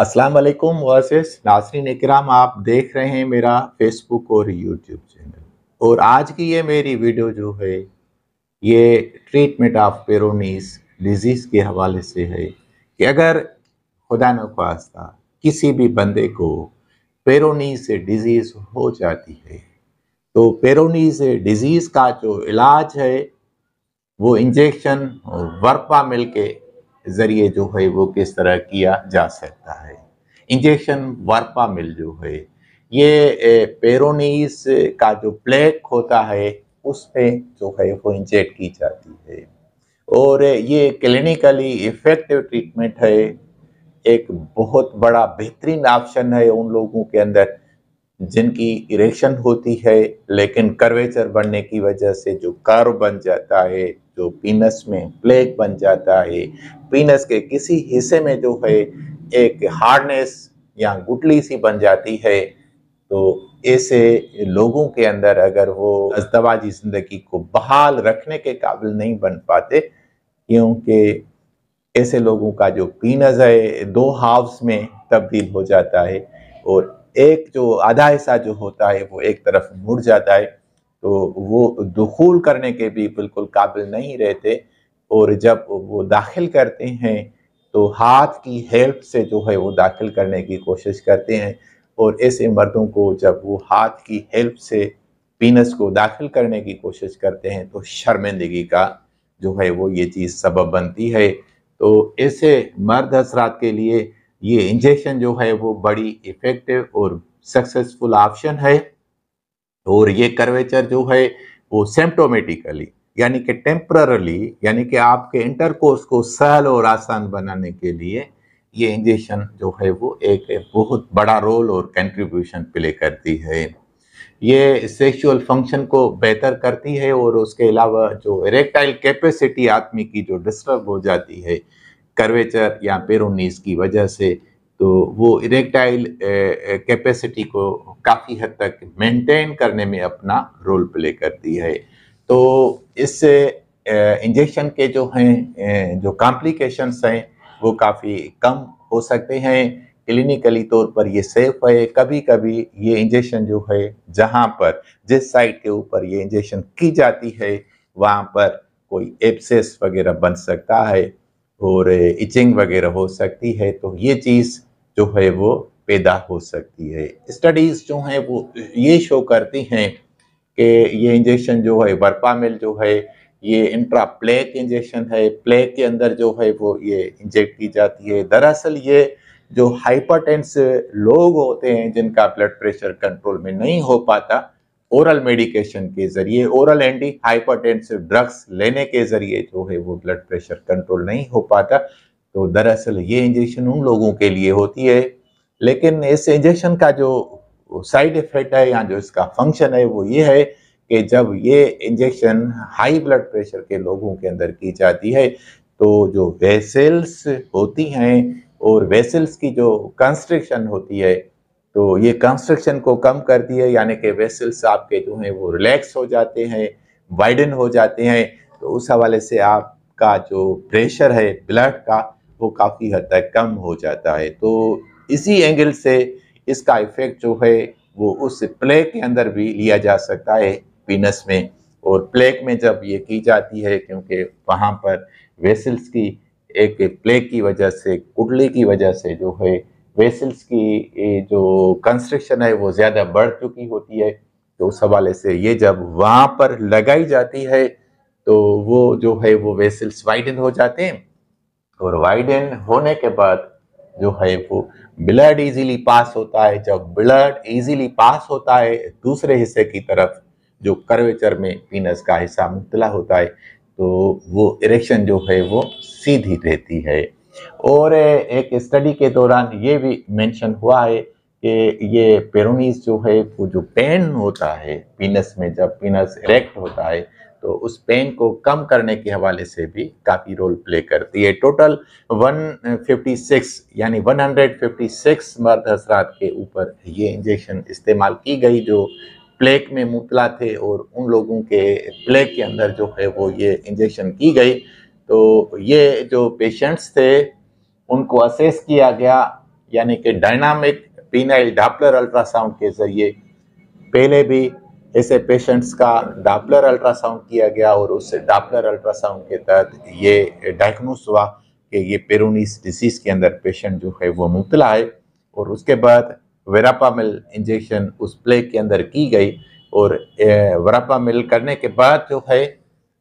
अस्सलाम वालेकुम वर्सेस नासरीन इकराम आप देख रहे हैं मेरा फेसबुक और यूट्यूब चैनल और आज की ये मेरी वीडियो जो है ये ट्रीटमेंट ऑफ पेरोनीस डिजीज़ के हवाले से है कि अगर खुदा नखास्ता किसी भी बंदे को पेरोनीस डिजीज़ हो जाती है तो पेरोनीस डिजीज़ का जो इलाज है वो इंजेक्शन वर्पा मिल के ज़रिए जो है वो किस तरह किया जा सकता है इंजेक्शन वर्पा मिल जो है ये पेरोनीस का जो प्लेक होता है उसमें जो है वो इंजेक्ट की जाती है और ये क्लिनिकली इफ़ेक्टिव ट्रीटमेंट है एक बहुत बड़ा बेहतरीन ऑप्शन है उन लोगों के अंदर जिनकी इरेक्शन होती है लेकिन कर्वेचर बनने की वजह से जो कर्व बन जाता है जो पीनस में प्लेग बन जाता है पीनस के किसी हिस्से में जो है एक हार्डनेस या गुटली सी बन जाती है तो ऐसे लोगों के अंदर अगर वो अजदवाजी ज़िंदगी को बहाल रखने के काबिल नहीं बन पाते क्योंकि ऐसे लोगों का जो पीनस है दो हाफ्स में तब्दील हो जाता है और एक जो आधा हिस्सा जो होता है वो एक तरफ मुड़ जाता है तो वो दखूल करने के भी बिल्कुल काबिल नहीं रहते और जब वो दाखिल करते हैं तो हाथ की हेल्प से जो है वो दाखिल करने की कोशिश करते हैं और ऐसे मर्दों को जब वो हाथ की हेल्प से पीनस को दाखिल करने की कोशिश करते हैं तो शर्मिंदगी का जो है वो ये चीज़ सबब बनती है तो ऐसे मर्द हसरात के लिए ये इंजेक्शन जो है वो बड़ी इफ़ेक्टिव और सक्सेसफुल ऑप्शन है और ये कर्वेचर जो है वो सेम्टोमेटिकली यानी कि टेम्परली यानी कि आपके इंटरकोर्स को सहल और आसान बनाने के लिए ये इंजेक्शन जो है वो एक, एक बहुत बड़ा रोल और कंट्रीब्यूशन प्ले करती है ये सेक्सुअल फंक्शन को बेहतर करती है और उसके अलावा जो इरेक्टाइल कैपेसिटी आदमी की जो डिस्टर्ब हो जाती है कर्वेचर या पेरोनीस की वजह से तो वो इरेक्टाइल कैपेसिटी को काफ़ी हद तक मेंटेन करने में अपना रोल प्ले करती है तो इससे इंजेक्शन के जो हैं जो कॉम्प्लिकेशंस हैं वो काफ़ी कम हो सकते हैं क्लिनिकली तौर पर ये सेफ है कभी कभी ये इंजेक्शन जो है जहाँ पर जिस साइट के ऊपर ये इंजेक्शन की जाती है वहाँ पर कोई एब्सेस वगैरह बन सकता है और इचिंग वगैरह हो सकती है तो ये चीज़ जो है वो पैदा हो सकती है स्टडीज़ जो हैं वो ये शो करती हैं कि ये इंजेक्शन जो है वर्पामिल जो है ये इंट्रा प्लेक इंजेक्शन है प्लेक के अंदर जो है वो ये इंजेक्ट की जाती है दरअसल ये जो हाइपरटेंस लोग होते हैं जिनका ब्लड प्रेशर कंट्रोल में नहीं हो पाता ओरल मेडिकेशन के ज़रिए ओरल एंटी हाइपरटेंसिव ड्रग्स लेने के ज़रिए जो है वो ब्लड प्रेशर कंट्रोल नहीं हो पाता तो दरअसल ये इंजेक्शन उन लोगों के लिए होती है लेकिन इस इंजेक्शन का जो साइड इफेक्ट है या जो इसका फंक्शन है वो ये है कि जब ये इंजेक्शन हाई ब्लड प्रेशर के लोगों के अंदर की जाती है तो जो वेसल्स होती हैं और वेसल्स की जो कंस्ट्रक्शन होती है तो ये कंस्ट्रक्शन को कम करती है यानी कि वेसल्स आपके जो हैं वो रिलैक्स हो जाते हैं वाइडन हो जाते हैं तो उस हवाले से आपका जो प्रेशर है ब्लड का वो काफ़ी हद तक कम हो जाता है तो इसी एंगल से इसका इफ़ेक्ट जो है वो उस प्लेक के अंदर भी लिया जा सकता है पीनस में और प्लेक में जब ये की जाती है क्योंकि वहाँ पर वेसल्स की एक प्लेग की वजह से कुडली की वजह से जो है वेसल्स की जो कंस्ट्रक्शन है वो ज़्यादा बढ़ चुकी होती है तो उस हवाले से ये जब वहाँ पर लगाई जाती है तो वो जो है वो वेसल्स वाइडन हो जाते हैं और वाइडन होने के बाद जो है वो ब्लड इजीली पास होता है जब ब्लड इजीली पास होता है दूसरे हिस्से की तरफ जो कर्वेचर में पीनस का हिस्सा मुबतला होता है तो वो इरेक्शन जो है वो सीधी रहती है और एक स्टडी के दौरान ये भी मेंशन हुआ है कि ये पेरोनिस जो है वो जो पेन होता है पीनस में जब पीनस इरेक्ट होता है तो उस पेन को कम करने के हवाले से भी काफ़ी रोल प्ले करती है टोटल 156 यानी 156 मर्द हसरात के ऊपर ये इंजेक्शन इस्तेमाल की गई जो प्लेग में मुबला थे और उन लोगों के प्लेग के अंदर जो है वो ये इंजेक्शन की गई तो ये जो पेशेंट्स थे उनको असेस किया गया यानी कि डायनामिक पीनाइल डापलर अल्ट्रासाउंड के ज़रिए पहले भी ऐसे पेशेंट्स का डापलर अल्ट्रासाउंड किया गया और उस डापलर अल्ट्रासाउंड के तहत ये डायग्नोस हुआ कि ये पेरोनिस डिसीज़ के अंदर पेशेंट जो है वो मुबतला है और उसके बाद वेरापामिल इंजेक्शन उस प्लेग के अंदर की गई और वेरापामिल करने के बाद जो है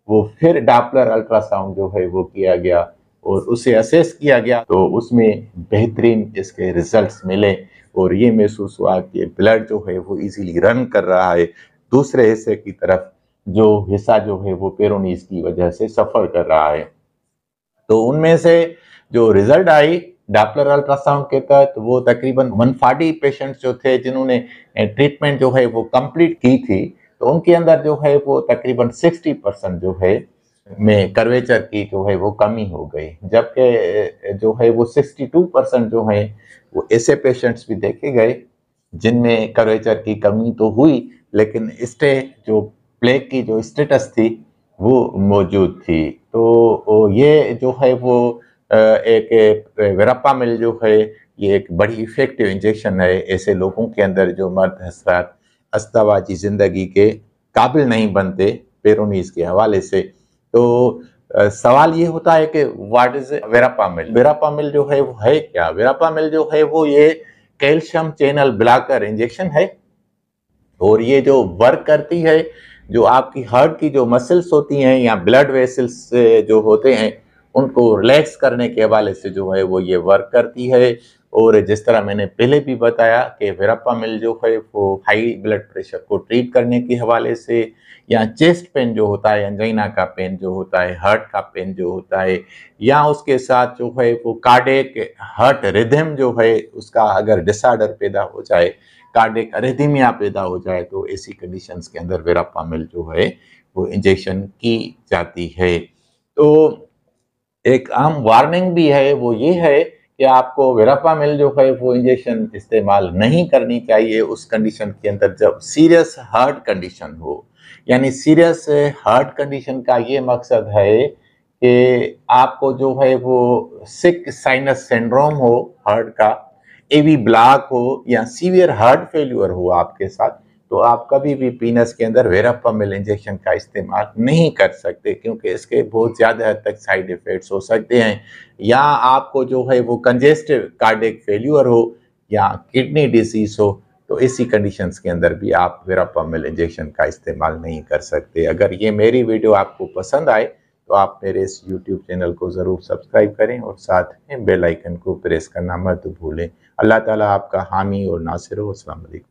वो फिर डापलर अल्ट्रासाउंड जो है वो किया गया और उसे असेस किया गया तो उसमें बेहतरीन इसके रिजल्ट्स मिले और ये महसूस हुआ कि ब्लड जो है वो इजीली रन कर रहा है दूसरे हिस्से की तरफ जो हिस्सा जो है वो पेरोनीस की वजह से सफर कर रहा है तो उनमें से जो रिजल्ट आई डॉपलर अल्ट्रासाउंड के तहत वो तकरीबन वन फार्टी पेशेंट्स जो थे जिन्होंने ट्रीटमेंट जो है वो कंप्लीट की थी तो उनके अंदर जो है वो तकरीबन 60 परसेंट जो है में कर्वेचर की जो है वो कमी हो गई जबकि जो है वो 62 परसेंट जो है वो ऐसे पेशेंट्स भी देखे गए जिनमें करेचर की कमी तो हुई लेकिन स्टे जो प्लेग की जो स्टेटस थी वो मौजूद थी तो ये जो है वो एक वरप्पा मिल जो है ये एक बड़ी इफेक्टिव इंजेक्शन है ऐसे लोगों के अंदर जो मर्द हसरात अस्तवाजी ज़िंदगी के काबिल नहीं बनते पेरोनीस के हवाले से तो सवाल ये होता है कि वाट इज़ वेरापा मिल वेरापा मिल जो है वो है क्या वेरापा मिल जो है वो ये कैल्शियम चैनल ब्लॉकर इंजेक्शन है और ये जो वर्क करती है जो आपकी हार्ट की जो मसल्स होती हैं या ब्लड वेसल्स जो होते हैं उनको रिलैक्स करने के हवाले से जो है वो ये वर्क करती है और जिस तरह मैंने पहले भी बताया कि वेरप्पा मिल जो है वो हाई ब्लड प्रेशर को ट्रीट करने के हवाले से या चेस्ट पेन जो होता है एंजाइना का पेन जो होता है हार्ट का पेन जो होता है या उसके साथ जो है वो कार्डिक हार्ट रिदम जो है उसका अगर डिसऑर्डर पैदा हो जाए कार्डिक अरिदिमिया पैदा हो जाए तो ऐसी कंडीशन के अंदर वेरापा मिल जो है वो इंजेक्शन की जाती है तो एक आम वार्निंग भी है वो ये है कि आपको मिल जो है वो इंजेक्शन इस्तेमाल नहीं करनी चाहिए उस कंडीशन के अंदर जब सीरियस हार्ट कंडीशन हो यानी सीरियस हार्ट कंडीशन का ये मकसद है कि आपको जो है वो सिक साइनस सिंड्रोम हो हार्ट का एवी ब्लॉक हो या सीवियर हार्ट फेल्यूर हो आपके साथ तो आप कभी भी पीनस के अंदर वेरापमिल इंजेक्शन का इस्तेमाल नहीं कर सकते क्योंकि इसके बहुत ज़्यादा हद तक साइड इफ़ेक्ट्स हो सकते हैं या आपको जो है वो कंजेस्टिव कार्डिक फेल्यूर हो या किडनी डिजीज़ हो तो इसी कंडीशंस के अंदर भी आप वेरापमिल इंजेक्शन का इस्तेमाल नहीं कर सकते अगर ये मेरी वीडियो आपको पसंद आए तो आप मेरे इस यूट्यूब चैनल को ज़रूर सब्सक्राइब करें और साथ में बेलाइकन को प्रेस करना मत भूलें अल्लाह ताली आपका हामी और नासिर हो असलम